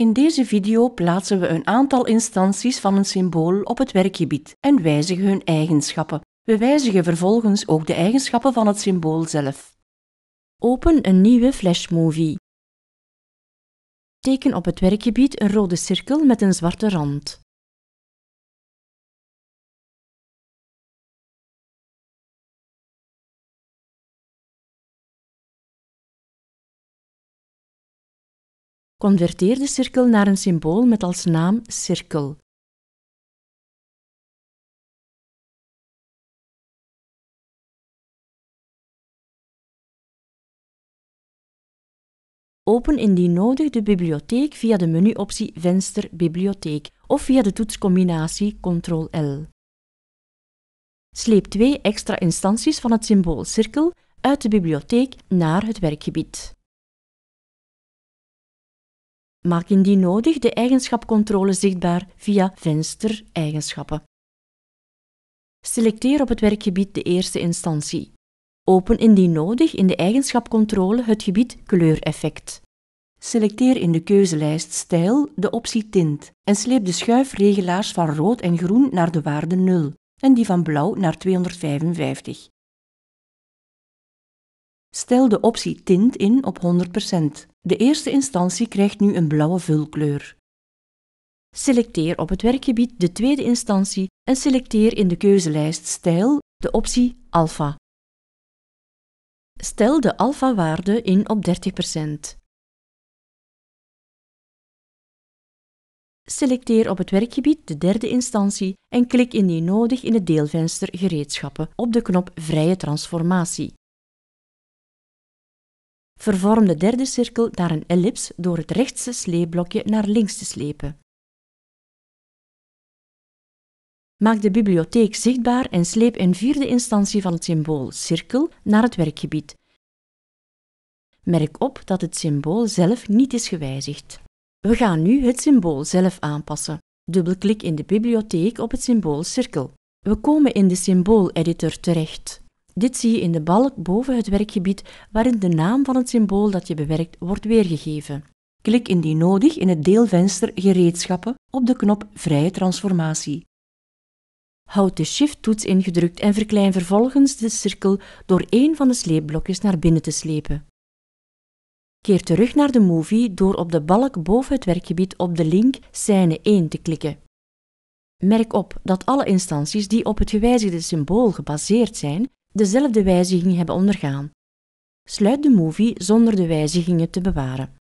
In deze video plaatsen we een aantal instanties van een symbool op het werkgebied en wijzigen hun eigenschappen. We wijzigen vervolgens ook de eigenschappen van het symbool zelf. Open een nieuwe flashmovie. Teken op het werkgebied een rode cirkel met een zwarte rand. Converteer de cirkel naar een symbool met als naam cirkel. Open indien nodig de bibliotheek via de menuoptie Venster Bibliotheek of via de toetscombinatie Ctrl-L. Sleep twee extra instanties van het symbool cirkel uit de bibliotheek naar het werkgebied. Maak indien nodig de eigenschapcontrole zichtbaar via venster-eigenschappen. Selecteer op het werkgebied de eerste instantie. Open indien nodig in de eigenschapcontrole het gebied kleureffect. Selecteer in de keuzelijst Stijl de optie Tint en sleep de schuifregelaars van rood en groen naar de waarde 0 en die van blauw naar 255. Stel de optie tint in op 100%. De eerste instantie krijgt nu een blauwe vulkleur. Selecteer op het werkgebied de tweede instantie en selecteer in de keuzelijst Stijl de optie Alpha. Stel de alpha waarde in op 30%. Selecteer op het werkgebied de derde instantie en klik indien nodig in het deelvenster Gereedschappen op de knop Vrije transformatie vervorm de derde cirkel naar een ellips door het rechtse sleepblokje naar links te slepen. Maak de bibliotheek zichtbaar en sleep in vierde instantie van het symbool cirkel naar het werkgebied. Merk op dat het symbool zelf niet is gewijzigd. We gaan nu het symbool zelf aanpassen. Dubbelklik in de bibliotheek op het symbool cirkel. We komen in de symbooleditor terecht. Dit zie je in de balk boven het werkgebied waarin de naam van het symbool dat je bewerkt wordt weergegeven. Klik indien nodig in het deelvenster Gereedschappen op de knop Vrije transformatie. Houd de Shift-toets ingedrukt en verklein vervolgens de cirkel door één van de sleepblokjes naar binnen te slepen. Keer terug naar de movie door op de balk boven het werkgebied op de link Scène 1 te klikken. Merk op dat alle instanties die op het gewijzigde symbool gebaseerd zijn, dezelfde wijziging hebben ondergaan. Sluit de movie zonder de wijzigingen te bewaren.